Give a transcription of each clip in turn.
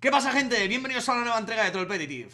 ¿Qué pasa gente? Bienvenidos a una nueva entrega de Trollpetitive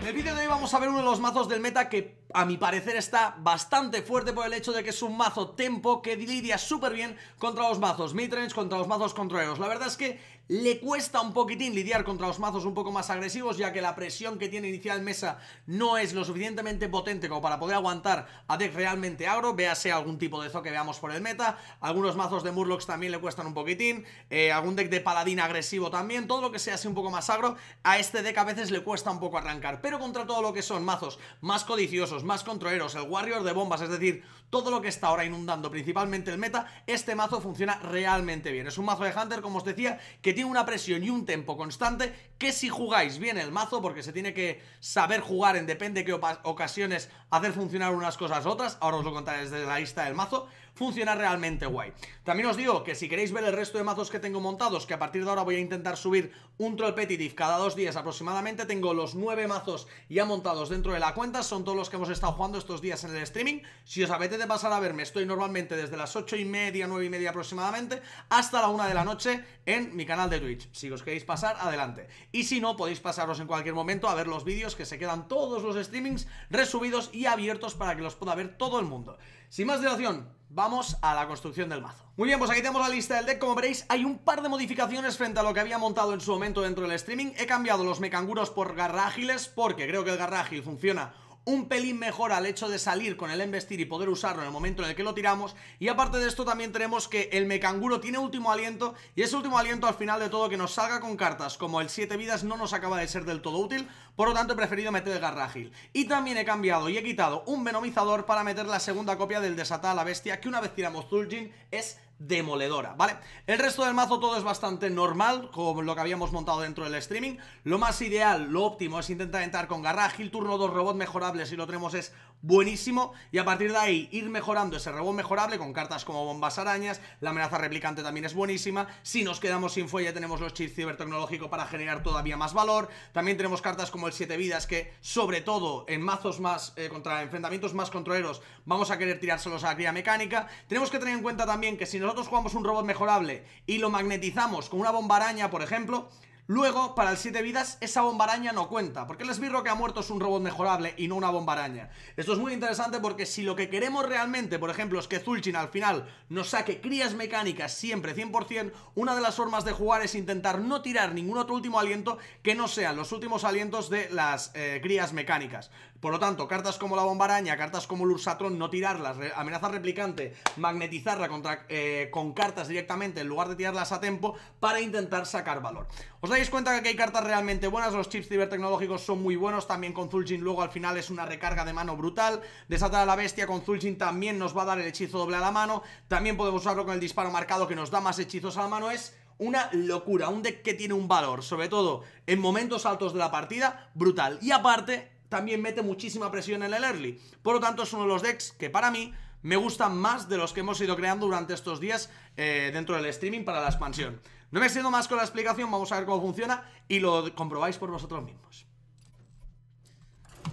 En el vídeo de hoy vamos a ver uno de los mazos del meta que a mi parecer está bastante fuerte por el hecho de que es un mazo tempo que lidia súper bien contra los mazos midrange, contra los mazos controleros. La verdad es que le cuesta un poquitín lidiar contra los mazos un poco más agresivos, ya que la presión que tiene inicial mesa no es lo suficientemente potente como para poder aguantar a deck realmente agro, véase algún tipo de zo que veamos por el meta, algunos mazos de Murlocs también le cuestan un poquitín, eh, algún deck de paladín agresivo también, todo lo que sea así un poco más agro, a este deck a veces le cuesta un poco arrancar, pero contra todo lo que son mazos más codiciosos, más controleros, el Warrior de bombas, es decir, todo lo que está ahora inundando principalmente el meta, este mazo funciona realmente bien. Es un mazo de Hunter, como os decía, que tiene una presión y un tempo constante que si jugáis bien el mazo, porque se tiene que saber jugar en depende de qué ocasiones, hacer funcionar unas cosas otras, ahora os lo contaré desde la lista del mazo, funciona realmente guay. También os digo que si queréis ver el resto de mazos que tengo montados, que a partir de ahora voy a intentar subir un Petitif cada dos días aproximadamente, tengo los nueve mazos ya montados dentro de la cuenta, son todos los que hemos estado jugando estos días en el streaming. Si os apetece pasar a verme, estoy normalmente desde las ocho y media, nueve y media aproximadamente, hasta la una de la noche en mi canal de Twitch. Si os queréis pasar, adelante. Y si no, podéis pasaros en cualquier momento a ver los vídeos que se quedan todos los streamings resubidos y abiertos para que los pueda ver todo el mundo. Sin más dilación, Vamos a la construcción del mazo Muy bien, pues aquí tenemos la lista del deck Como veréis, hay un par de modificaciones frente a lo que había montado en su momento dentro del streaming He cambiado los mecanguros por ágiles porque creo que el ágil funciona un pelín mejor al hecho de salir con el embestir y poder usarlo en el momento en el que lo tiramos. Y aparte de esto también tenemos que el mecanguro tiene último aliento y ese último aliento al final de todo que nos salga con cartas como el 7 vidas no nos acaba de ser del todo útil. Por lo tanto he preferido meter el garragil. Y también he cambiado y he quitado un venomizador para meter la segunda copia del desatar a la bestia que una vez tiramos Zul'jin es demoledora, ¿vale? El resto del mazo todo es bastante normal, como lo que habíamos montado dentro del streaming. Lo más ideal, lo óptimo, es intentar entrar con el turno 2 robot mejorables si lo tenemos es buenísimo y a partir de ahí ir mejorando ese robot mejorable con cartas como bombas arañas, la amenaza replicante también es buenísima, si nos quedamos sin fuelle tenemos los chips cibertecnológicos para generar todavía más valor, también tenemos cartas como el 7 vidas que sobre todo en mazos más, eh, contra enfrentamientos más controleros vamos a querer tirárselos a la cría mecánica, tenemos que tener en cuenta también que si nosotros jugamos un robot mejorable y lo magnetizamos con una bomba araña por ejemplo, Luego, para el 7 vidas, esa bombaraña no cuenta, porque el esbirro que ha muerto es un robot mejorable y no una bombaraña. Esto es muy interesante porque si lo que queremos realmente, por ejemplo, es que Zulchin al final nos saque crías mecánicas siempre 100%, una de las formas de jugar es intentar no tirar ningún otro último aliento que no sean los últimos alientos de las eh, crías mecánicas. Por lo tanto, cartas como la bombaraña, cartas como el Ursatron, no tirarlas, amenaza replicante, magnetizarla eh, con cartas directamente en lugar de tirarlas a tempo para intentar sacar valor. ¿Os dais cuenta que aquí hay cartas realmente buenas? Los chips cibertecnológicos son muy buenos, también con Zul'jin luego al final es una recarga de mano brutal. Desatar a la bestia con Zul'jin también nos va a dar el hechizo doble a la mano, también podemos usarlo con el disparo marcado que nos da más hechizos a la mano, es una locura, un deck que tiene un valor, sobre todo en momentos altos de la partida, brutal. Y aparte, también mete muchísima presión en el early. Por lo tanto, es uno de los decks que para mí me gustan más de los que hemos ido creando durante estos días eh, dentro del streaming para la expansión. No me extiendo más con la explicación, vamos a ver cómo funciona y lo comprobáis por vosotros mismos.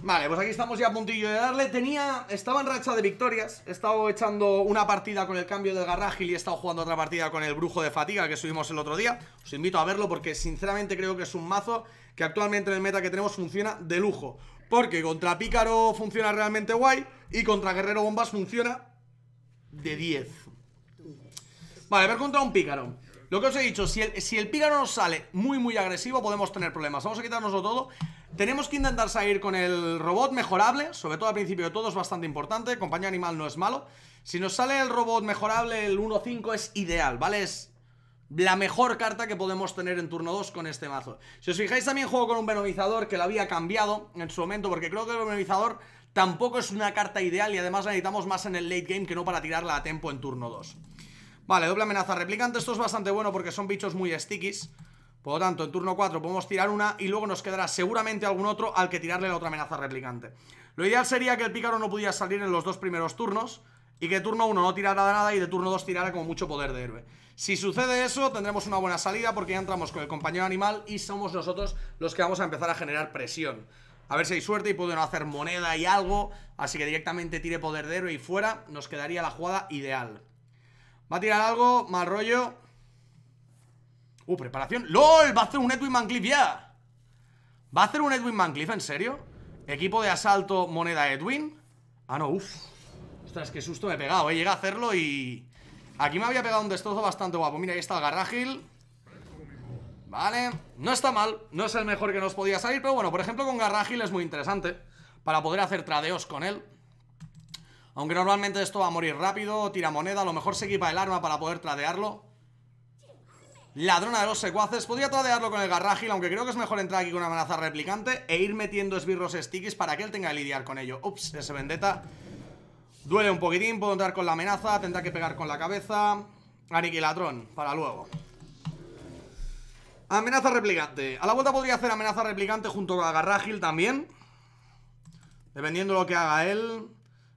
Vale, pues aquí estamos ya a puntillo de darle Tenía, estaba en racha de victorias He estado echando una partida con el cambio del Garragil Y he estado jugando otra partida con el Brujo de Fatiga Que subimos el otro día Os invito a verlo porque sinceramente creo que es un mazo Que actualmente en el meta que tenemos funciona de lujo porque contra Pícaro funciona realmente guay y contra Guerrero Bombas funciona de 10. Vale, a ver contra un Pícaro. Lo que os he dicho, si el, Pícaro nos sale muy, muy agresivo, podemos tener problemas. Vamos a quitarnoslo todo. Tenemos que intentar salir con el robot mejorable, sobre todo al principio de todo, es bastante importante. Compañía animal no es malo. Si nos sale el robot mejorable, el 1-5 es ideal, ¿vale? Es la mejor carta que podemos tener en turno 2 con este mazo Si os fijáis también juego con un Venomizador que lo había cambiado en su momento Porque creo que el Venomizador tampoco es una carta ideal Y además la necesitamos más en el late game que no para tirarla a tempo en turno 2 Vale, doble amenaza replicante Esto es bastante bueno porque son bichos muy stickies Por lo tanto, en turno 4 podemos tirar una Y luego nos quedará seguramente algún otro al que tirarle la otra amenaza replicante Lo ideal sería que el pícaro no pudiera salir en los dos primeros turnos y que turno 1 no tirara nada y de turno 2 tirara como mucho poder de héroe. Si sucede eso, tendremos una buena salida porque ya entramos con el compañero animal y somos nosotros los que vamos a empezar a generar presión. A ver si hay suerte y no hacer moneda y algo, así que directamente tire poder de héroe y fuera, nos quedaría la jugada ideal. Va a tirar algo, mal rollo. Uh, preparación. ¡LOL! Va a hacer un Edwin Mancliff ya. ¿Va a hacer un Edwin Mancliff, en serio? Equipo de asalto, moneda Edwin. Ah, no, uff. Es que susto me he pegado, eh. Llegué a hacerlo y... Aquí me había pegado un destrozo bastante guapo. Mira, ahí está el Garragil. Vale. No está mal. No es el mejor que nos podía salir. Pero bueno, por ejemplo, con Garragil es muy interesante. Para poder hacer tradeos con él. Aunque normalmente esto va a morir rápido. Tira moneda. A lo mejor se equipa el arma para poder tradearlo. Ladrona de los secuaces. Podría tradearlo con el Garragil, aunque creo que es mejor entrar aquí con una amenaza replicante e ir metiendo esbirros stickies para que él tenga que lidiar con ello. Ups, ese vendetta Duele un poquitín, puedo entrar con la amenaza Tendrá que pegar con la cabeza Aniquilatrón, para luego Amenaza replicante A la vuelta podría hacer amenaza replicante junto a agarrágil también Dependiendo de lo que haga él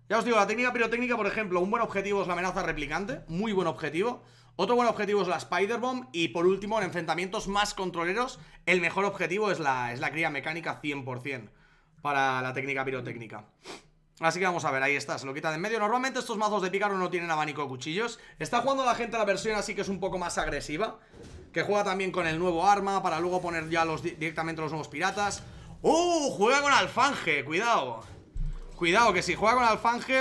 Ya os digo, la técnica pirotécnica, por ejemplo Un buen objetivo es la amenaza replicante Muy buen objetivo Otro buen objetivo es la Spider-Bomb Y por último, en enfrentamientos más controleros El mejor objetivo es la, es la cría mecánica 100% Para la técnica pirotécnica Así que vamos a ver, ahí está, se lo quita de en medio Normalmente estos mazos de pícaro no tienen abanico de cuchillos Está jugando la gente la versión así que es un poco más agresiva Que juega también con el nuevo arma Para luego poner ya los, directamente los nuevos piratas ¡Uh! Juega con alfanje, cuidado Cuidado, que si juega con Alfange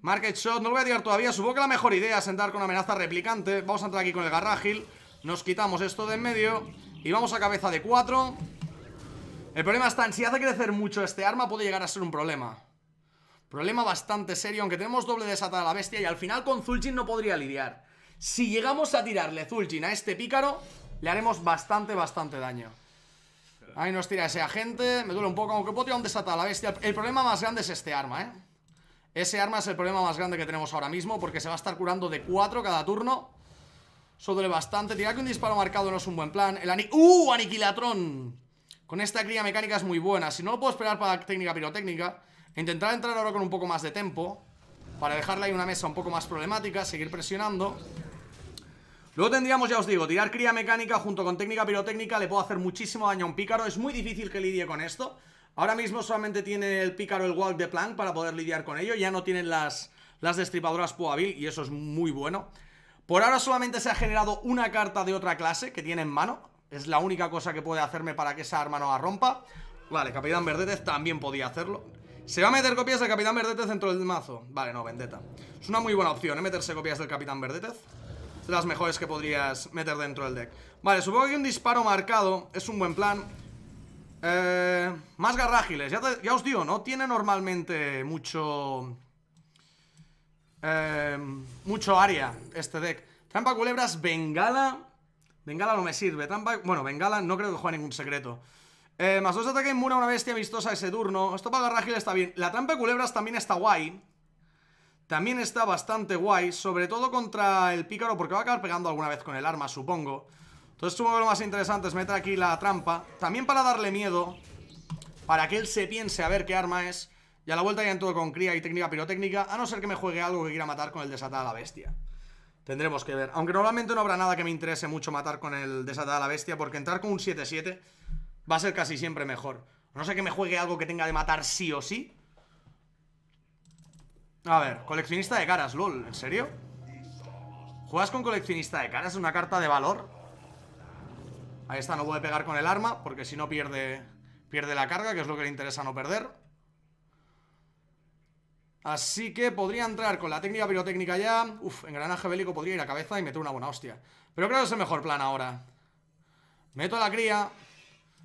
Market shot, no lo voy a tirar todavía Supongo que la mejor idea es entrar con amenaza replicante Vamos a entrar aquí con el garragil Nos quitamos esto de en medio Y vamos a cabeza de cuatro el problema está en si hace crecer mucho este arma puede llegar a ser un problema. Problema bastante serio, aunque tenemos doble desatada a la bestia y al final con Zul'jin no podría lidiar. Si llegamos a tirarle Zul'jin a este pícaro, le haremos bastante, bastante daño. Ahí nos tira ese agente, me duele un poco, aunque puedo tirar un desatada a la bestia. El problema más grande es este arma, ¿eh? Ese arma es el problema más grande que tenemos ahora mismo porque se va a estar curando de 4 cada turno. Eso duele bastante. Tirar que un disparo marcado no es un buen plan. El ¡Uh! Aniquilatrón. Con esta cría mecánica es muy buena. Si no lo puedo esperar para la técnica pirotécnica, intentar entrar ahora con un poco más de tempo. Para dejarle ahí una mesa un poco más problemática, seguir presionando. Luego tendríamos, ya os digo, tirar cría mecánica junto con técnica pirotécnica. Le puedo hacer muchísimo daño a un pícaro. Es muy difícil que lidie con esto. Ahora mismo solamente tiene el pícaro el walk de plank para poder lidiar con ello. Ya no tienen las, las destripadoras Poabil y eso es muy bueno. Por ahora solamente se ha generado una carta de otra clase que tiene en mano. Es la única cosa que puede hacerme para que esa arma no la rompa Vale, Capitán Verdetez también podía hacerlo se va a meter copias del Capitán Verdetez dentro del mazo Vale, no, Vendetta Es una muy buena opción, ¿eh? Meterse copias del Capitán Verdetez de las mejores que podrías meter dentro del deck Vale, supongo que un disparo marcado es un buen plan eh, Más garrágiles, ya, ya, os digo, no tiene normalmente mucho... Eh, mucho área este deck Trampa culebras, bengala Bengala no me sirve. Bueno, Bengala no creo que juegue ningún secreto. Eh, más dos ataque inmune a una bestia vistosa ese turno. Esto para rágil está bien. La trampa de culebras también está guay. También está bastante guay. Sobre todo contra el pícaro, porque va a acabar pegando alguna vez con el arma, supongo. Entonces supongo que lo más interesante es meter aquí la trampa. También para darle miedo. Para que él se piense a ver qué arma es. Y a la vuelta ya en todo con cría y técnica pirotécnica. A no ser que me juegue algo que quiera matar con el desatada a la bestia. Tendremos que ver. Aunque normalmente no habrá nada que me interese mucho matar con el desatada a la bestia, porque entrar con un 7-7 va a ser casi siempre mejor. No sé que me juegue algo que tenga de matar sí o sí. A ver, coleccionista de caras, lol, ¿en serio? ¿Juegas con coleccionista de caras? Es ¿Una carta de valor? Ahí está, no puede pegar con el arma, porque si no pierde, pierde la carga, que es lo que le interesa no perder. Así que podría entrar con la técnica pirotécnica ya Uf, engranaje bélico podría ir a cabeza y meter una buena hostia Pero creo que es el mejor plan ahora Meto la cría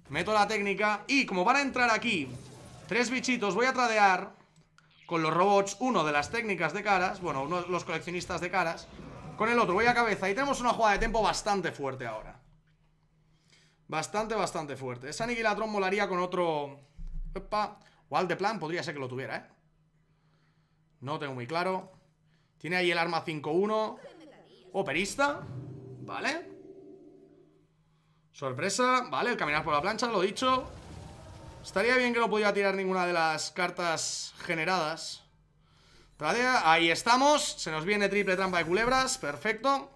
Meto la técnica Y como van a entrar aquí Tres bichitos, voy a tradear Con los robots, uno de las técnicas de caras Bueno, uno de los coleccionistas de caras Con el otro, voy a cabeza Y tenemos una jugada de tiempo bastante fuerte ahora Bastante, bastante fuerte Esa aniquilatrón molaría con otro Opa, o de plan podría ser que lo tuviera, eh no tengo muy claro Tiene ahí el arma 5-1 Operista Vale Sorpresa, vale, el caminar por la plancha, lo he dicho Estaría bien que no pudiera tirar ninguna de las cartas generadas Tradea, ahí estamos Se nos viene triple trampa de culebras, perfecto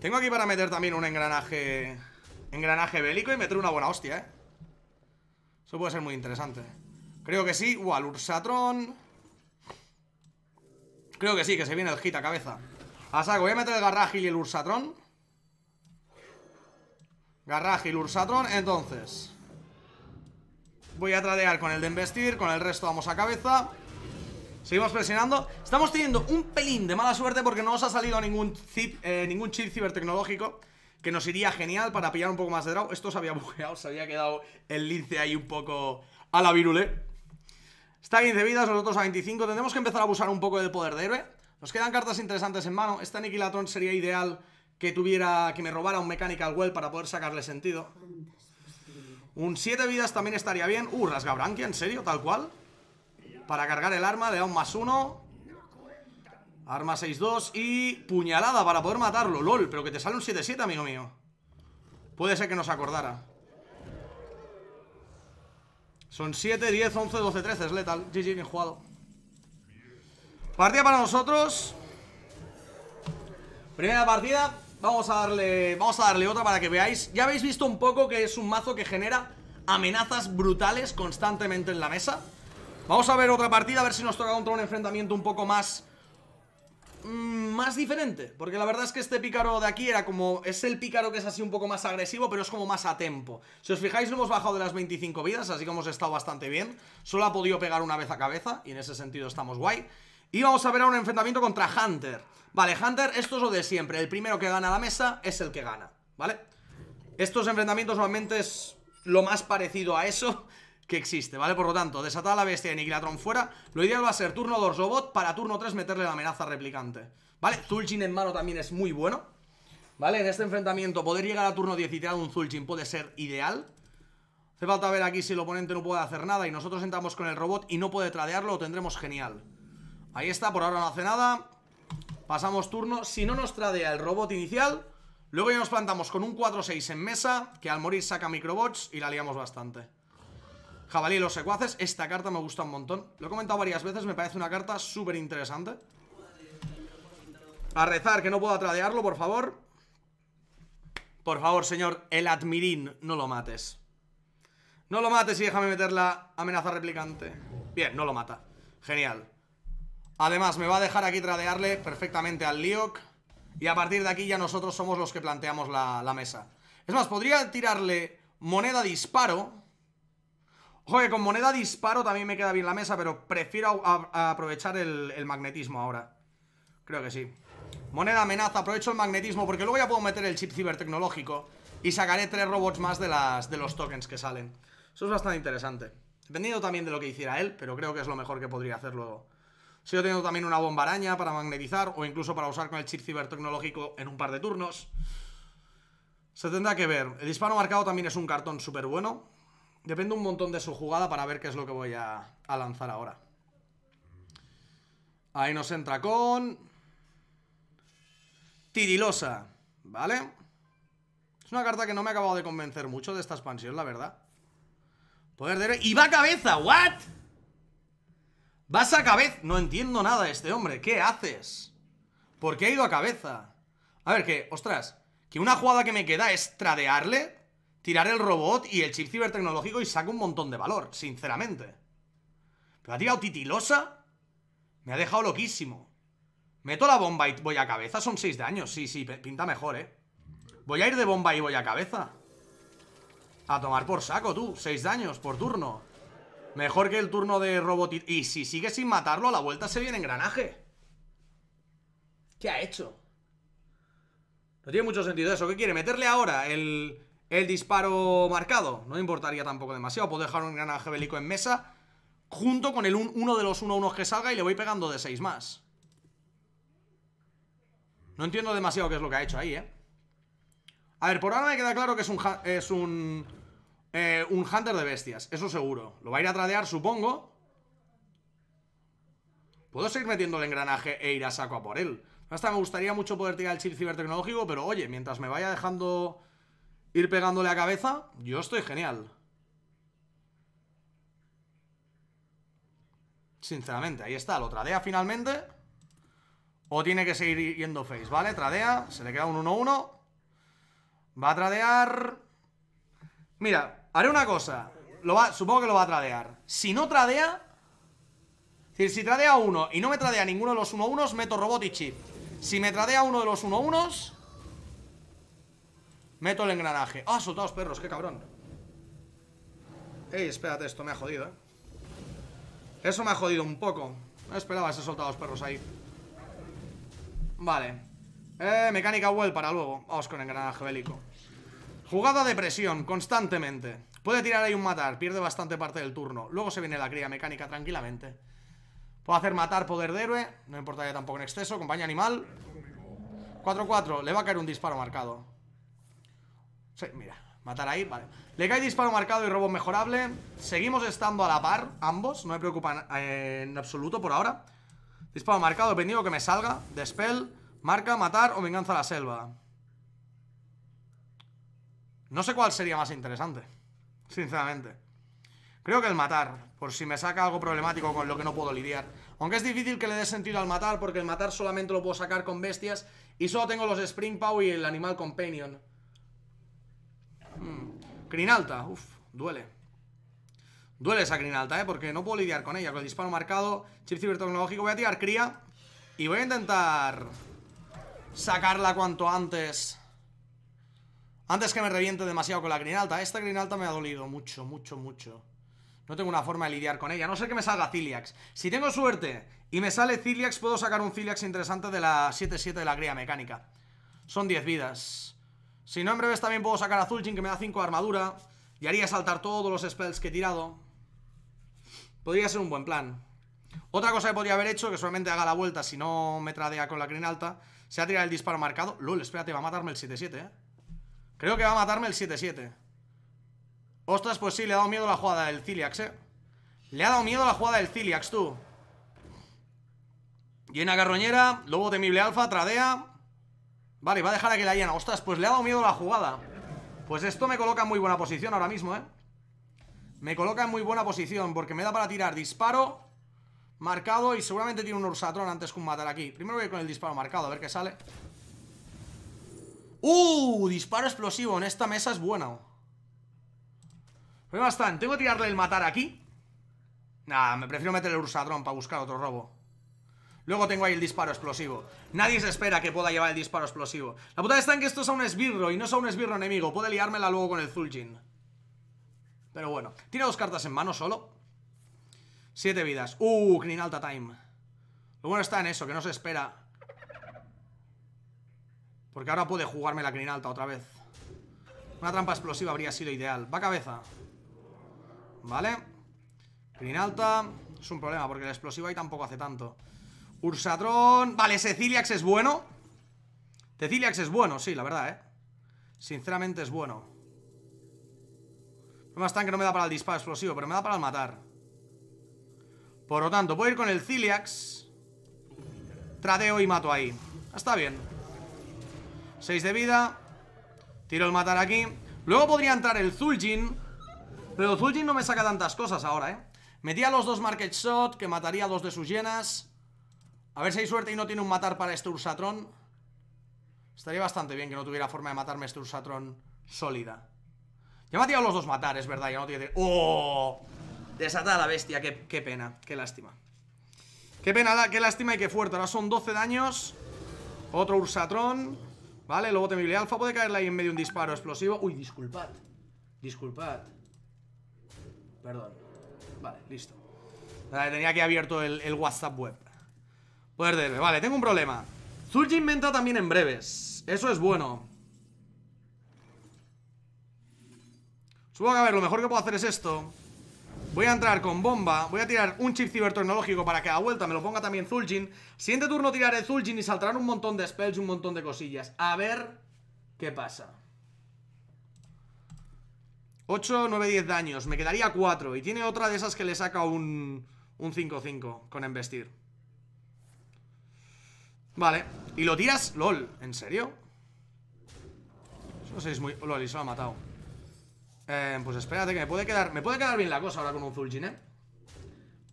Tengo aquí para meter también un engranaje Engranaje bélico y meter una buena hostia, eh Eso puede ser muy interesante Creo que sí. el ursatrón Creo que sí, que se viene el hit a cabeza. A saco, voy a meter el Garragil y el Ursatron. Garragil, Ursatron. Entonces. Voy a tradear con el de investir. Con el resto vamos a cabeza. Seguimos presionando. Estamos teniendo un pelín de mala suerte porque no nos ha salido ningún, chip, eh, ningún chip cibertecnológico que nos iría genial para pillar un poco más de draw. Esto se había bugueado, se había quedado el lince ahí un poco a la virule. Está a 15 vidas, nosotros a 25. Tendremos que empezar a abusar un poco del poder de héroe. Nos quedan cartas interesantes en mano. Este Aniquilatron sería ideal que tuviera, que me robara un Mechanical Well para poder sacarle sentido. Un 7 vidas también estaría bien. Uh, Rasgabranquia, ¿en serio? ¿Tal cual? Para cargar el arma le da un más 1. Arma 6-2 y puñalada para poder matarlo. LOL, pero que te sale un 7-7, amigo mío. Puede ser que nos acordara. Son 7, 10, 11, 12, 13 Es letal, GG, bien jugado Partida para nosotros Primera partida Vamos a darle vamos a darle otra para que veáis Ya habéis visto un poco que es un mazo que genera Amenazas brutales constantemente en la mesa Vamos a ver otra partida A ver si nos toca contra un enfrentamiento un poco más Mm, más diferente. Porque la verdad es que este pícaro de aquí era como... Es el pícaro que es así un poco más agresivo, pero es como más a tempo. Si os fijáis, lo hemos bajado de las 25 vidas, así que hemos estado bastante bien. Solo ha podido pegar una vez a cabeza, y en ese sentido estamos guay. Y vamos a ver a un enfrentamiento contra Hunter. Vale, Hunter, esto es lo de siempre. El primero que gana la mesa es el que gana, ¿vale? Estos enfrentamientos normalmente es lo más parecido a eso que existe, ¿vale? Por lo tanto, desatada la bestia de Nigilatron fuera Lo ideal va a ser turno 2 robot Para turno 3 meterle la amenaza replicante ¿Vale? Zul'jin en mano también es muy bueno ¿Vale? En este enfrentamiento poder llegar a turno 10 y tirar un Zul'jin puede ser ideal Hace falta ver aquí si el oponente no puede hacer nada Y nosotros entramos con el robot y no puede tradearlo Lo tendremos genial Ahí está, por ahora no hace nada Pasamos turno, si no nos tradea el robot inicial Luego ya nos plantamos con un 4-6 en mesa Que al morir saca microbots y la liamos bastante Jabalí y los secuaces, esta carta me gusta un montón Lo he comentado varias veces, me parece una carta súper interesante A rezar, que no pueda tradearlo, por favor Por favor, señor, el admirín, no lo mates No lo mates y déjame meter la amenaza replicante Bien, no lo mata, genial Además, me va a dejar aquí tradearle perfectamente al Liok Y a partir de aquí ya nosotros somos los que planteamos la, la mesa Es más, podría tirarle moneda disparo Joder, con moneda disparo también me queda bien la mesa, pero prefiero aprovechar el, magnetismo ahora. Creo que sí. Moneda amenaza, aprovecho el magnetismo, porque luego ya puedo meter el chip cibertecnológico y sacaré tres robots más de, los tokens que salen. Eso es bastante interesante. Dependiendo también de lo que hiciera él, pero creo que es lo mejor que podría hacer luego. Sigo teniendo también una bomba araña para magnetizar o incluso para usar con el chip cibertecnológico en un par de turnos. Se tendrá que ver. El disparo marcado también es un cartón súper bueno. Depende un montón de su jugada para ver qué es lo que voy a, lanzar ahora. Ahí nos entra con... Tirilosa, ¿vale? Es una carta que no me ha acabado de convencer mucho de esta expansión, la verdad. Poder de... ¡Y va a cabeza! ¿What? ¿Vas a cabeza? No entiendo nada este hombre. ¿Qué haces? ¿Por qué ha ido a cabeza? A ver, que... Ostras, que una jugada que me queda es tradearle tirar el robot y el chip cibertecnológico y saca un montón de valor, sinceramente. Pero ha tirado titilosa. Me ha dejado loquísimo. Meto la bomba y voy a cabeza. Son seis daños. Sí, sí, pinta mejor, ¿eh? Voy a ir de bomba y voy a cabeza. A tomar por saco, tú. Seis daños por turno. Mejor que el turno de robot. Y si sigue sin matarlo, a la vuelta se viene engranaje. ¿Qué ha hecho? No tiene mucho sentido eso. ¿Qué quiere? ¿Meterle ahora el, el disparo marcado. No importaría tampoco demasiado. Puedo dejar un engranaje bélico en mesa junto con el uno de los 1-1 que salga y le voy pegando de 6 más. No entiendo demasiado qué es lo que ha hecho ahí, ¿eh? A ver, por ahora me queda claro que es un... Es un, eh, un Hunter de bestias, eso seguro. Lo va a ir a tradear, supongo. Puedo seguir metiendo el engranaje e ir a saco a por él. Hasta me gustaría mucho poder tirar el chip cibertecnológico, pero oye, mientras me vaya dejando ir pegándole a cabeza, yo estoy genial. Sinceramente, ahí está, lo tradea finalmente. O tiene que seguir yendo face, ¿vale? Tradea, se le queda un 1-1. Va a tradear... Mira, haré una cosa. Supongo que lo va a tradear. Si no tradea... Es decir, si tradea uno y no me tradea ninguno de los 1 1 meto robot y chip. Si me tradea uno de los 1 1 Meto el engranaje ¡Ah, soltados perros! ¡Qué cabrón! Ey, espérate, esto me ha jodido, ¿eh? Eso me ha jodido un poco No esperaba ese soltados perros ahí Vale eh, mecánica well para luego Vamos con engranaje bélico Jugada de presión, constantemente Puede tirar ahí un matar, pierde bastante parte del turno Luego se viene la cría mecánica tranquilamente Puedo hacer matar poder de héroe No importaría tampoco en exceso, compañía animal 4-4, le va a caer un disparo marcado Sí, mira, matar ahí, vale Le cae disparo marcado y robo mejorable Seguimos estando a la par, ambos No me preocupan eh, en absoluto por ahora Disparo marcado, pendigo que me salga Despel, marca, matar o venganza a la selva No sé cuál sería más interesante Sinceramente Creo que el matar, por si me saca algo problemático con lo que no puedo lidiar Aunque es difícil que le dé sentido al matar Porque el matar solamente lo puedo sacar con bestias Y solo tengo los Spring Pow y el Animal Companion Grinalta, uff, duele. Duele esa Grinalta, ¿eh? Porque no puedo lidiar con ella. Con el disparo marcado, chip cibertecnológico. Voy a tirar cría. Y voy a intentar sacarla cuanto antes. Antes que me reviente demasiado con la Grinalta. Esta Grinalta me ha dolido mucho, mucho, mucho. No tengo una forma de lidiar con ella. No sé que me salga Ciliax. Si tengo suerte y me sale Ciliax, puedo sacar un Ciliax interesante de la 7-7 de la cría mecánica. Son 10 vidas. Si no, en breves también puedo sacar a Zul'jin, que me da 5 armadura. Y haría saltar todos los spells que he tirado. Podría ser un buen plan. Otra cosa que podría haber hecho, que solamente haga la vuelta si no me tradea con la crin alta, se ha tirado el disparo marcado. LOL, espérate, va a matarme el 7-7, ¿eh? Creo que va a matarme el 7-7. Ostras, pues sí, le ha dado miedo la jugada del Ciliax, ¿eh? Le ha dado miedo la jugada del Ciliax, tú. llena Carroñera, garroñera, lobo temible alfa, tradea. Vale, va a dejar aquí la llena. Ostras, pues le ha dado miedo la jugada Pues esto me coloca en muy buena posición ahora mismo, ¿eh? Me coloca en muy buena posición Porque me da para tirar disparo Marcado y seguramente tiene un Ursatron antes que un matar aquí Primero voy con el disparo marcado, a ver qué sale ¡Uh! Disparo explosivo, en esta mesa es bueno Problema pues están, tengo que tirarle el matar aquí Nah, me prefiero meter el Ursatron para buscar otro robo Luego tengo ahí el disparo explosivo Nadie se espera que pueda llevar el disparo explosivo La puta está en que esto es a un esbirro Y no es a un esbirro enemigo Puede liármela luego con el Zul'jin Pero bueno Tiene dos cartas en mano solo Siete vidas Uh, crinalta Alta Time Lo bueno está en eso Que no se espera Porque ahora puede jugarme la crinalta Alta otra vez Una trampa explosiva habría sido ideal Va cabeza Vale Crinalta, Alta Es un problema Porque el explosivo ahí tampoco hace tanto ursadrón Vale, Ceciliax es bueno. Ceciliax es bueno, sí, la verdad, ¿eh? Sinceramente es bueno. No más tan que no me da para el disparo explosivo, pero me da para el matar. Por lo tanto, a ir con el Ciliax. Tradeo y mato ahí. Está bien. 6 de vida. Tiro el matar aquí. Luego podría entrar el Zul'jin. Pero Zul'jin no me saca tantas cosas ahora, ¿eh? Metía los dos Market Shot, que mataría a dos de sus llenas. A ver si hay suerte y no tiene un matar para este Ursatron. Estaría bastante bien que no tuviera forma de matarme este Ursatron sólida. Ya me ha tirado los dos matar, es verdad, ya no tiene... ¡Oh! desatada la bestia, qué, pena, qué lástima. Qué pena, qué lástima y qué fuerte. Ahora son 12 daños. Otro Ursatron. Vale, luego temible alfa. Puede caerle ahí en medio un disparo explosivo. Uy, disculpad. Disculpad. Perdón. Vale, listo. Tenía que abierto el WhatsApp web. Perderme, pues vale, tengo un problema Zul'jin inventa también en breves Eso es bueno Supongo que a ver, lo mejor que puedo hacer es esto Voy a entrar con bomba Voy a tirar un chip cibertecnológico para que a vuelta me lo ponga también Zul'jin Siguiente turno tiraré Zul'jin y saltarán un montón de spells, Y un montón de cosillas A ver qué pasa 8, 9, 10 daños, me quedaría 4 Y tiene otra de esas que le saca un 5-5 con embestir Vale, y lo tiras, lol, ¿en serio? Eso no sé, es muy... Lol, y se lo ha matado eh, Pues espérate que me puede quedar Me puede quedar bien la cosa ahora con un Zul'jin, eh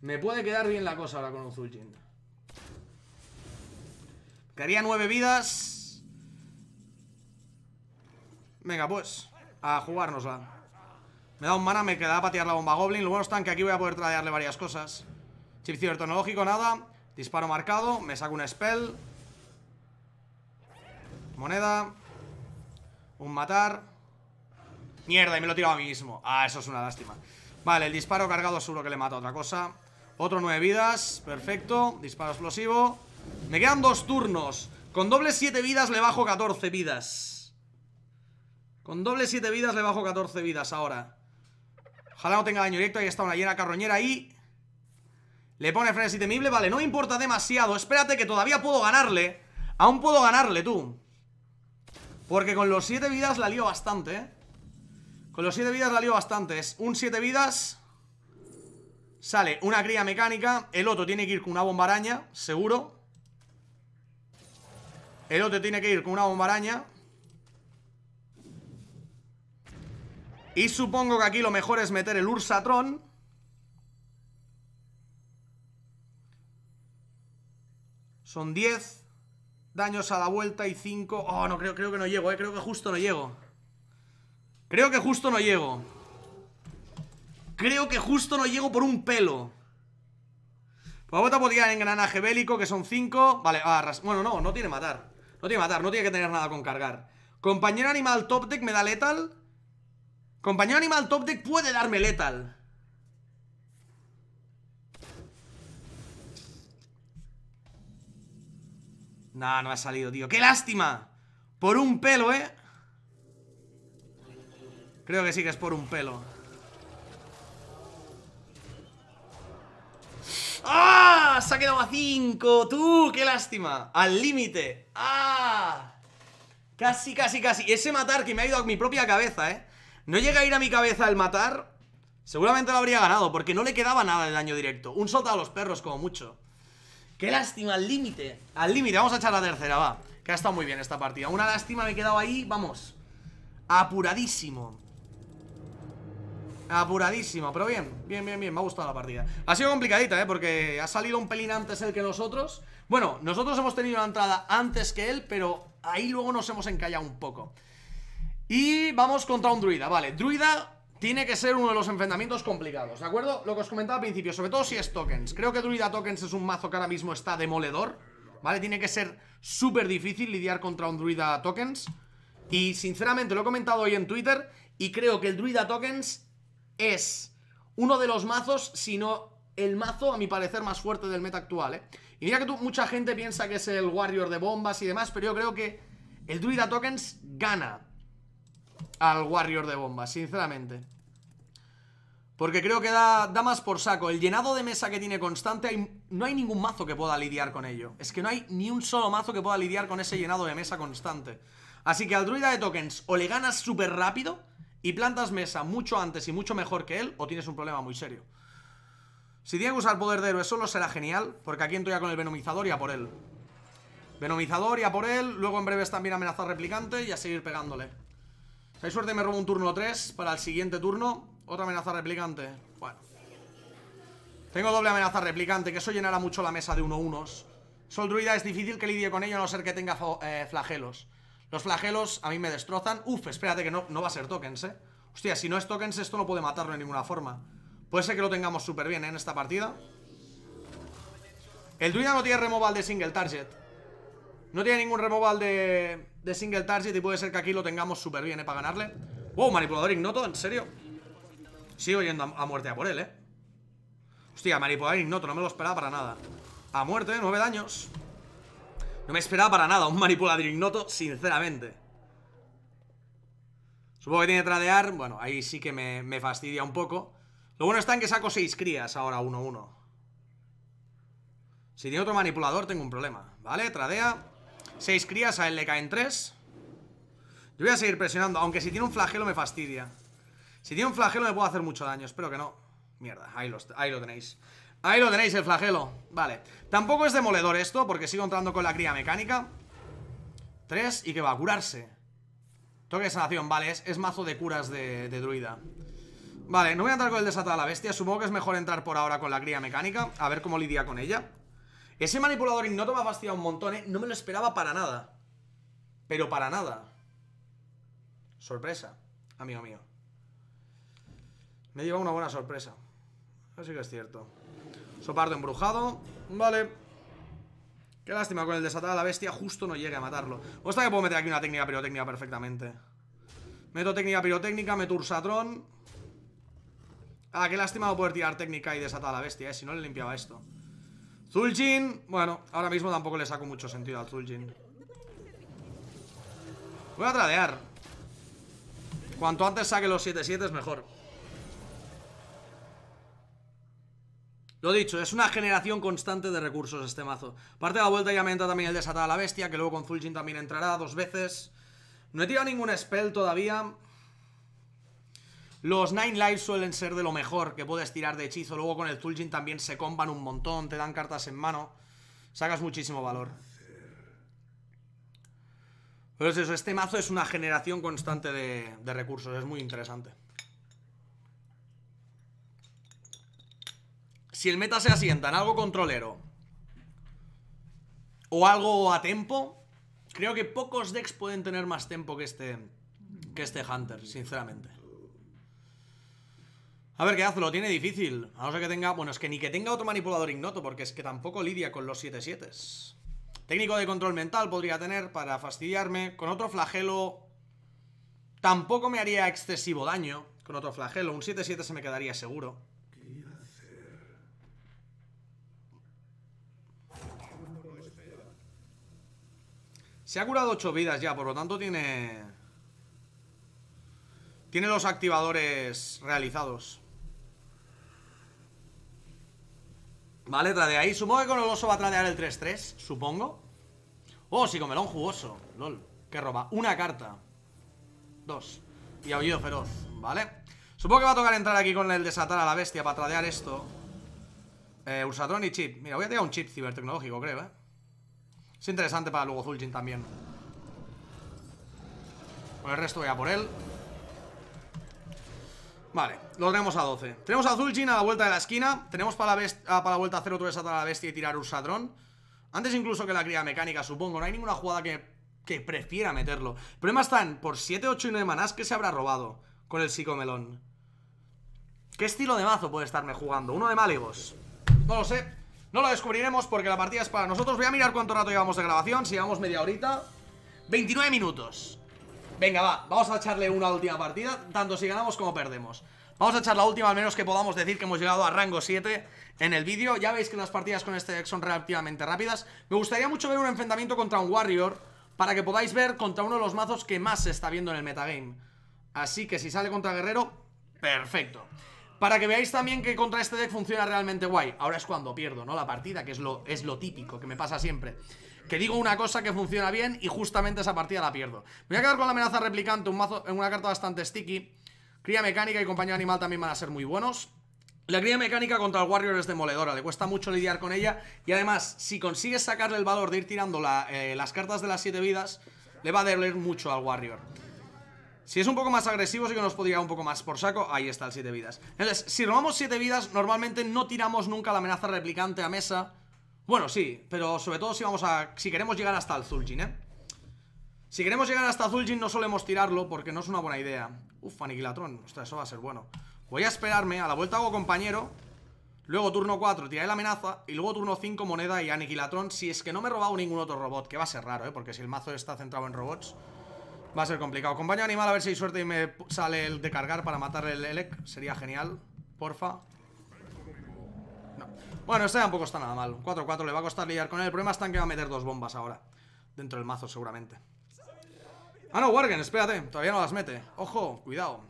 Me puede quedar bien la cosa ahora con un Zul'jin Quería nueve vidas Venga, pues A jugárnosla me da un mana, me queda patear la bomba Goblin Lo bueno está que aquí voy a poder tradearle varias cosas Chip tecnológico, nada Disparo marcado, me saco un spell moneda Un matar Mierda, y me lo he tirado a mí mismo Ah, eso es una lástima Vale, el disparo cargado seguro que le mata otra cosa Otro nueve vidas, perfecto Disparo explosivo Me quedan dos turnos Con doble siete vidas le bajo 14 vidas Con doble siete vidas le bajo 14 vidas ahora Ojalá no tenga daño directo Ahí está una llena carroñera ahí Le pone frenesí temible Vale, no importa demasiado Espérate que todavía puedo ganarle Aún puedo ganarle, tú porque con los 7 vidas la lío bastante, ¿eh? Con los 7 vidas la lío bastante. Es un 7 vidas. Sale una cría mecánica. El otro tiene que ir con una bomba araña, seguro. El otro tiene que ir con una bomba araña. Y supongo que aquí lo mejor es meter el ursatrón Son 10. Daños a la vuelta y 5. Oh, no, creo, creo que no llego, eh. Creo que justo no llego. Creo que justo no llego. Creo que justo no llego por un pelo. Pues vamos a podría engranaje bélico, que son 5. Vale, ah, bueno, no, no tiene matar. No tiene matar, no tiene que tener nada con cargar. Compañero animal top deck me da letal. Compañero animal top deck puede darme letal. No, no ha salido, tío. ¡Qué lástima! Por un pelo, ¿eh? Creo que sí que es por un pelo. ¡Ah! Se ha quedado a 5. ¡Tú! ¡Qué lástima! Al límite. ¡Ah! Casi, casi, casi. Ese matar que me ha ido a mi propia cabeza, ¿eh? No llega a ir a mi cabeza el matar. Seguramente lo habría ganado, porque no le quedaba nada de daño directo. Un soltado a los perros, como mucho. Qué lástima, al límite Al límite, vamos a echar la tercera, va Que ha estado muy bien esta partida Una lástima, me he quedado ahí, vamos Apuradísimo Apuradísimo, pero bien, bien, bien, bien, me ha gustado la partida Ha sido complicadita, ¿eh? Porque ha salido un pelín antes él que nosotros Bueno, nosotros hemos tenido la entrada antes que él Pero ahí luego nos hemos encallado un poco Y vamos contra un druida, vale Druida tiene que ser uno de los enfrentamientos complicados, ¿de acuerdo? Lo que os comentaba al principio, sobre todo si es tokens Creo que Druida Tokens es un mazo que ahora mismo está demoledor ¿Vale? Tiene que ser súper difícil lidiar contra un Druida Tokens Y sinceramente lo he comentado hoy en Twitter Y creo que el Druida Tokens es uno de los mazos, si no el mazo, a mi parecer, más fuerte del meta actual, ¿eh? Y mira que mucha gente piensa que es el Warrior de bombas y demás Pero yo creo que el Druida Tokens gana al Warrior de bombas, sinceramente porque creo que da, da más por saco. El llenado de mesa que tiene Constante, no hay ningún mazo que pueda lidiar con ello. Es que no hay ni un solo mazo que pueda lidiar con ese llenado de mesa constante. Así que al druida de tokens o le ganas súper rápido y plantas mesa mucho antes y mucho mejor que él o tienes un problema muy serio. Si tiene que usar poder de héroe solo será genial, porque aquí entro ya con el Venomizador y a por él. Venomizador y a por él, luego en breves también amenazar replicante y a seguir pegándole. Si hay suerte me robo un turno 3 para el siguiente turno, otra amenaza replicante Bueno Tengo doble amenaza replicante Que eso llenará mucho la mesa de 1-1 Sol druida es difícil que lidie con ello A no ser que tenga eh, flagelos Los flagelos a mí me destrozan Uf, espérate que no, no va a ser tokens, eh Hostia, si no es tokens esto no puede matarlo de ninguna forma Puede ser que lo tengamos súper bien ¿eh? en esta partida El druida no tiene removal de single target No tiene ningún removal de, de single target Y puede ser que aquí lo tengamos súper bien ¿eh? para ganarle Wow, manipulador ignoto, ¿en serio? Sigo yendo a, muerte a por él, eh Hostia, manipulador ignoto, no me lo esperaba para nada A muerte, nueve daños No me esperaba para nada un manipulador ignoto, sinceramente Supongo que tiene tradear Bueno, ahí sí que me, fastidia un poco Lo bueno está en que saco seis crías ahora, 1-1 uno, uno. Si tiene otro manipulador tengo un problema Vale, tradea Seis crías, a él le caen tres Yo voy a seguir presionando, aunque si tiene un flagelo me fastidia si tiene un flagelo me puedo hacer mucho daño, espero que no Mierda, ahí, lo tenéis Ahí lo tenéis, el flagelo Vale, tampoco es demoledor esto Porque sigo entrando con la cría mecánica Tres, y que va a curarse Toque de sanación, vale Es, mazo de curas de, druida Vale, no voy a entrar con el desatado a la bestia Supongo que es mejor entrar por ahora con la cría mecánica A ver cómo lidia con ella Ese manipulador ignoto me ha fastidiado un montón, ¿eh? No me lo esperaba para nada Pero para nada Sorpresa, amigo mío me lleva una buena sorpresa. Así que es cierto. Sopardo embrujado. Vale. Qué lástima, con el a la bestia justo no llegue a matarlo. O que puedo meter aquí una técnica pirotécnica perfectamente. Meto técnica pirotécnica, meto ursatrón. Ah, qué lástima no poder tirar técnica y a la bestia, eh. Si no le limpiaba esto. Zul'jin. Bueno, ahora mismo tampoco le saco mucho sentido al Zul'jin. Voy a tradear. Cuanto antes saque los 7-7 es mejor. Lo dicho, es una generación constante de recursos este mazo. Parte de la vuelta ya me entra también el desatada a la bestia, que luego con Zul'jin también entrará dos veces. No he tirado ningún spell todavía. Los Nine Lives suelen ser de lo mejor que puedes tirar de hechizo. Luego con el Zul'jin también se comban un montón, te dan cartas en mano. Sacas muchísimo valor. Pero es eso, este mazo es una generación constante de recursos, es muy interesante. si el meta se asienta en algo controlero o algo a tempo, creo que pocos decks pueden tener más tempo que este, que este Hunter, sinceramente. A ver, ¿qué hace? Lo tiene difícil. A no ser que tenga... Bueno, es que ni que tenga otro manipulador ignoto, porque es que tampoco lidia con los 7-7s. Técnico de control mental podría tener para fastidiarme. Con otro flagelo... Tampoco me haría excesivo daño. Con otro flagelo. Un 7-7 se me quedaría seguro. Se ha curado 8 vidas ya, por lo tanto tiene... Tiene los activadores realizados. Vale, ahí Supongo que con el oso va a tradear el 3-3, supongo. Oh, sí, con melón jugoso. LOL. Que roba. Una carta. Dos. Y aullido feroz. Vale. Supongo que va a tocar entrar aquí con el desatar a la bestia para tradear esto. Eh, Ursatron y chip. Mira, voy a tirar un chip cibertecnológico, creo, eh. Es interesante para luego Zul'jin también Por el resto voy a por él Vale, lo tenemos a 12 Tenemos a Zul'jin a la vuelta de la esquina Tenemos para la, vuelta ah, para la vuelta 0 a la bestia y tirar sadrón. Antes incluso que la cría mecánica, supongo No hay ninguna jugada que, prefiera meterlo El problema está en por 7, 8 y 9 manás Que se habrá robado con el melón. ¿Qué estilo de mazo puede estarme jugando? ¿Uno de Malibos? No lo sé no lo descubriremos porque la partida es para nosotros Voy a mirar cuánto rato llevamos de grabación Si llevamos media horita 29 minutos Venga, va, vamos a echarle una última partida Tanto si ganamos como perdemos Vamos a echar la última, al menos que podamos decir que hemos llegado a rango 7 en el vídeo Ya veis que las partidas con este deck son relativamente rápidas Me gustaría mucho ver un enfrentamiento contra un Warrior Para que podáis ver contra uno de los mazos que más se está viendo en el metagame Así que si sale contra Guerrero, perfecto para que veáis también que contra este deck funciona realmente guay Ahora es cuando pierdo, ¿no? La partida, que es lo, es lo típico, que me pasa siempre que digo una cosa que funciona bien y justamente esa partida la pierdo. Me voy a quedar con la amenaza replicante, un mazo, una carta bastante sticky. Cría mecánica y compañero animal también van a ser muy buenos. La cría mecánica contra el Warrior es demoledora, le cuesta mucho lidiar con ella. Y además, si consigues sacarle el valor de ir tirando eh, las cartas de las 7 vidas, le va a doler mucho al Warrior. Si es un poco más agresivo, sí que nos podría un poco más por saco. Ahí está el 7 vidas. Entonces, si robamos 7 vidas, normalmente no tiramos nunca la amenaza replicante a mesa. Bueno, sí, pero sobre todo si vamos a... Si queremos llegar hasta el Zul'jin, ¿eh? Si queremos llegar hasta Zul'jin no solemos tirarlo porque no es una buena idea. Uf, aniquilatrón. Ostras, eso va a ser bueno. Voy a esperarme. A la vuelta hago compañero. Luego turno 4 tiraré la amenaza y luego turno 5 moneda y aniquilatrón si es que no me he robado ningún otro robot, que va a ser raro, ¿eh? porque si el mazo está centrado en robots, Va a ser complicado. Compañero animal, a ver si hay suerte y me sale el de cargar para matar el Elec. Sería genial. Porfa. Bueno, este tampoco está nada mal. 4-4 le va a costar lidiar con él. El problema está que va a meter dos bombas ahora. Dentro del mazo, seguramente. Ah, no, Wargen, espérate. Todavía no las mete. Ojo, cuidado.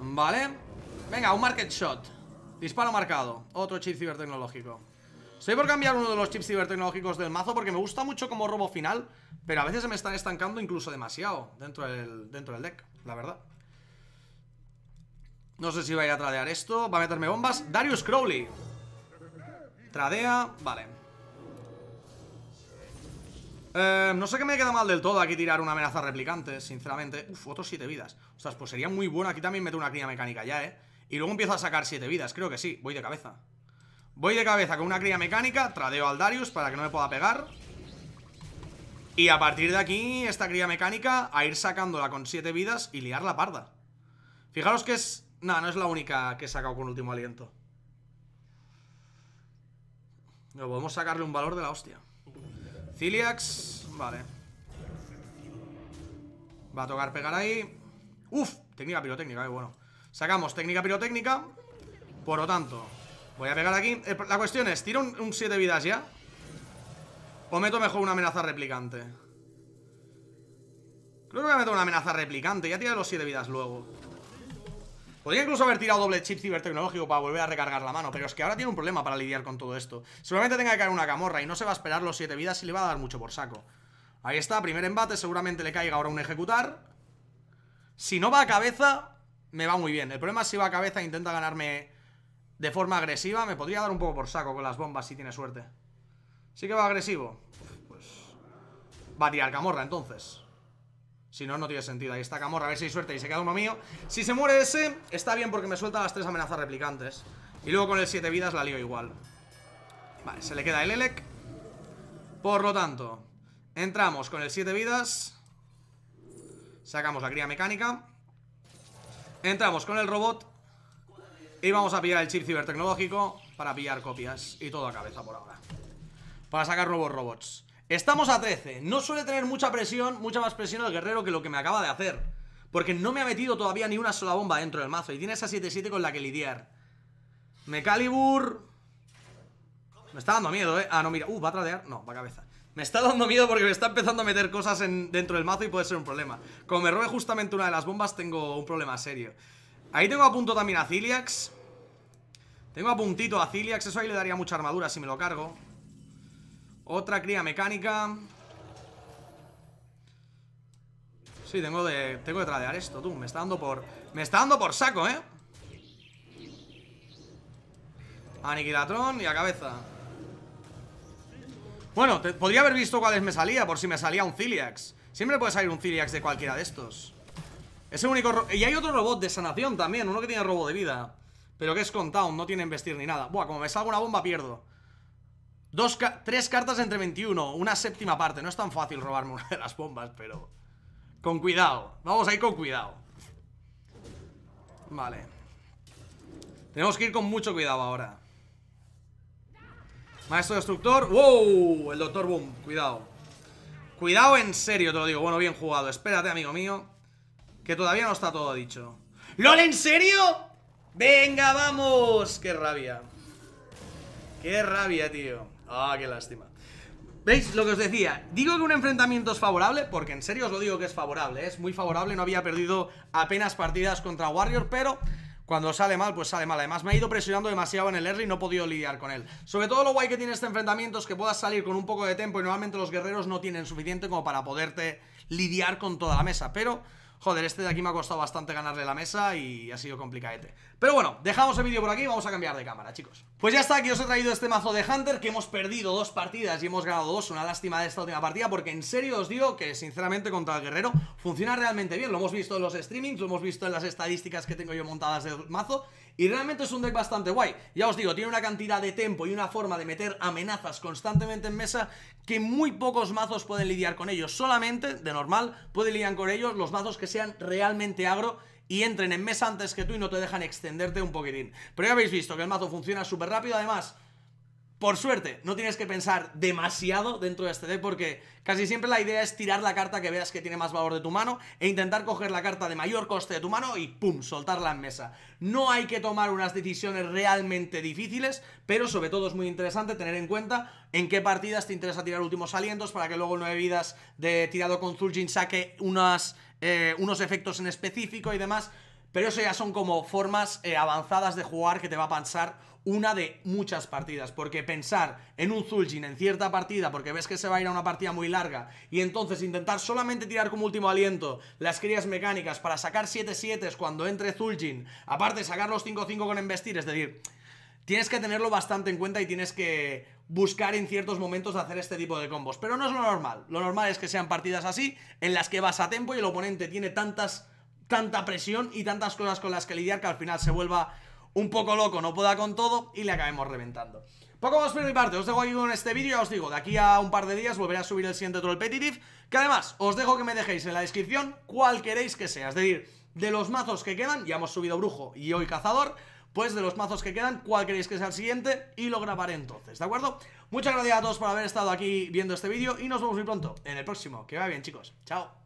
Vale. Venga, un market shot. Disparo marcado. Otro chip cibertecnológico. Estoy por cambiar uno de los chips cibertecnológicos del mazo porque me gusta mucho como robo final, pero a veces se me están estancando incluso demasiado dentro del, dentro del deck, la verdad. No sé si va a ir a tradear esto, va a meterme bombas. Darius Crowley. Tradea, vale. Eh, no sé qué me queda mal del todo aquí tirar una amenaza replicante, sinceramente. Uf, otros 7 vidas. o sea, pues sería muy bueno aquí también meter una cría mecánica ya, ¿eh? Y luego empiezo a sacar 7 vidas, creo que sí. Voy de cabeza. Voy de cabeza con una cría mecánica Tradeo al Darius para que no me pueda pegar Y a partir de aquí Esta cría mecánica a ir sacándola Con 7 vidas y liar la parda Fijaros que es... No, no es la única que he sacado con último aliento No, podemos sacarle un valor de la hostia Ciliax... Vale Va a tocar pegar ahí Uf, técnica pirotécnica, qué eh, bueno Sacamos técnica pirotécnica Por lo tanto, Voy a pegar aquí La cuestión es, ¿tiro un 7 vidas ya? ¿O meto mejor una amenaza replicante? Creo que voy a meter una amenaza replicante Ya tiré los 7 vidas luego Podría incluso haber tirado doble chip cibertecnológico para volver a recargar la mano, pero es que ahora tiene un problema para lidiar con todo esto. Seguramente tenga que caer una camorra y no se va a esperar los 7 vidas y le va a dar mucho por saco. Ahí está, primer embate, seguramente le caiga ahora un ejecutar. Si no va a cabeza, me va muy bien. El problema es si va a cabeza e intenta ganarme de forma agresiva. Me podría dar un poco por saco con las bombas si tiene suerte. Sí que va agresivo. Pues va a tirar camorra entonces. Si no, no tiene sentido. Ahí está camorra. A ver si hay suerte y se queda uno mío. Si se muere ese, está bien porque me suelta las tres amenazas replicantes. Y luego con el 7 vidas la lío igual. Vale, se le queda el Elec. Por lo tanto, entramos con el 7 vidas. Sacamos la cría mecánica. Entramos con el robot y vamos a pillar el chip cibertecnológico para pillar copias y todo a cabeza por ahora. Para sacar nuevos robots. Estamos a 13. No suele tener mucha presión, mucha más presión el guerrero que lo que me acaba de hacer. Porque no me ha metido todavía ni una sola bomba dentro del mazo. Y tiene esa 7-7 con la que lidiar. Mecalibur. Me está dando miedo, eh. Ah, no, mira. Uh, va a tradear. No, va a cabeza. Me está dando miedo porque me está empezando a meter cosas dentro del mazo y puede ser un problema. Como me robe justamente una de las bombas, tengo un problema serio. Ahí tengo a punto también a Ciliax Tengo a puntito a Ciliax Eso ahí le daría mucha armadura si me lo cargo Otra cría mecánica Sí, tengo de, tengo que tradear esto, tú Me está dando por... Me está dando por saco, ¿eh? Aniquilatron y a cabeza Bueno, podría haber visto cuáles me salía Por si me salía un Ciliax Siempre puede salir un Ciliax de cualquiera de estos es único... Y hay otro robot de sanación también, uno que tiene robo de vida. Pero que es con Town, no tiene vestir ni nada. Buah, como me salga una bomba pierdo. tres cartas entre 21, una séptima parte. No es tan fácil robarme una de las bombas, pero... Con cuidado. Vamos a ir con cuidado. Vale. Tenemos que ir con mucho cuidado ahora. Maestro Destructor. ¡Wow! El Doctor Boom. Cuidado. Cuidado en serio, te lo digo. Bueno, bien jugado. Espérate, amigo mío. Que todavía no está todo dicho ¡LOL, en serio! ¡Venga, vamos! ¡Qué rabia! ¡Qué rabia, tío! ¡Ah, qué lástima! ¿Veis lo que os decía? Digo que un enfrentamiento es favorable, porque en serio os lo digo que es favorable, ¿eh? es muy favorable, no había perdido apenas partidas contra Warrior, pero cuando sale mal, pues sale mal. Además me ha ido presionando demasiado en el early y no he podido lidiar con él. Sobre todo lo guay que tiene este enfrentamiento es que puedas salir con un poco de tiempo y normalmente los guerreros no tienen suficiente como para poderte lidiar con toda la mesa, pero joder, este de aquí me ha costado bastante ganarle la mesa y ha sido complicadete. Pero bueno, dejamos el vídeo por aquí, vamos a cambiar de cámara, chicos. Pues ya está, aquí os he traído este mazo de Hunter, que hemos perdido dos partidas y hemos ganado dos, una lástima de esta última partida, porque en serio os digo que sinceramente contra el guerrero funciona realmente bien, lo hemos visto en los streamings, lo hemos visto en las estadísticas que tengo yo montadas del mazo, y realmente es un deck bastante guay. Ya os digo, tiene una cantidad de tempo y una forma de meter amenazas constantemente en mesa que muy pocos mazos pueden lidiar con ellos. Solamente, de normal, pueden lidiar con ellos los mazos que sean realmente agro y entren en mesa antes que tú y no te dejan extenderte un poquitín. Pero ya habéis visto que el mazo funciona súper rápido, además... Por suerte, no tienes que pensar demasiado dentro de este deck porque casi siempre la idea es tirar la carta que veas que tiene más valor de tu mano e intentar coger la carta de mayor coste de tu mano y ¡pum! soltarla en mesa. No hay que tomar unas decisiones realmente difíciles, pero sobre todo es muy interesante tener en cuenta en qué partidas te interesa tirar últimos alientos para que luego nueve vidas de tirado con Zul'jin saque unas, eh, unos efectos en específico y demás. Pero eso ya son como formas eh, avanzadas de jugar que te va a pensar una de muchas partidas, porque pensar en un Zul'jin en cierta partida, porque ves que se va a ir a una partida muy larga, y entonces intentar solamente tirar como último aliento las crías mecánicas para sacar 7-7 cuando entre Zul'jin, aparte sacar los 5-5 con embestir, es decir... Tienes que tenerlo bastante en cuenta y tienes que buscar en ciertos momentos hacer este tipo de combos. Pero no es lo normal. Lo normal es que sean partidas así, en las que vas a tempo y el oponente tiene tantas, tanta presión y tantas cosas con las que lidiar que al final se vuelva un poco loco no pueda con todo y le acabemos reventando. Poco más por mi parte, os dejo aquí con este vídeo, ya os digo, de aquí a un par de días volveré a subir el siguiente Troll Petitive, que además os dejo que me dejéis en la descripción cuál queréis que sea, es decir, de los mazos que quedan, ya hemos subido Brujo y hoy Cazador, pues de los mazos que quedan, cuál queréis que sea el siguiente y lo grabaré entonces, ¿de acuerdo? Muchas gracias a todos por haber estado aquí viendo este vídeo y nos vemos muy pronto en el próximo, que vaya bien chicos, chao.